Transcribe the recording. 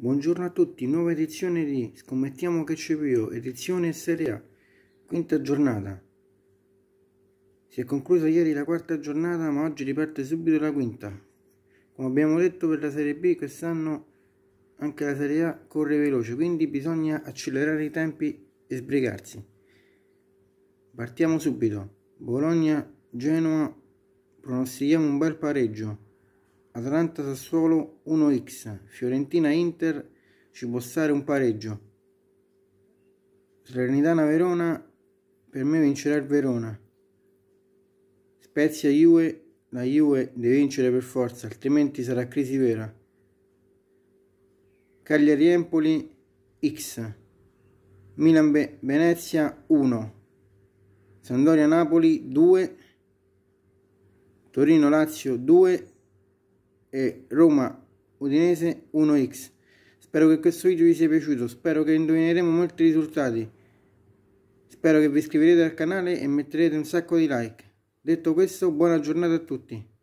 Buongiorno a tutti, nuova edizione di Scommettiamo che c'è più, edizione Serie A, quinta giornata. Si è conclusa ieri la quarta giornata ma oggi riparte subito la quinta. Come abbiamo detto per la Serie B quest'anno anche la Serie A corre veloce, quindi bisogna accelerare i tempi e sbrigarsi. Partiamo subito. Bologna, Genoa, pronostichiamo un bel pareggio. Atalanta Sassuolo 1x, Fiorentina Inter ci può stare un pareggio. Salernitana Verona per me vincerà il Verona. Spezia Juve, la Juve deve vincere per forza, altrimenti sarà crisi vera. Cagliari Empoli X. Milan Venezia 1. Sandoria Napoli 2. Torino Lazio 2 e Roma Udinese 1x. Spero che questo video vi sia piaciuto, spero che indovineremo molti risultati. Spero che vi iscriverete al canale e metterete un sacco di like. Detto questo, buona giornata a tutti.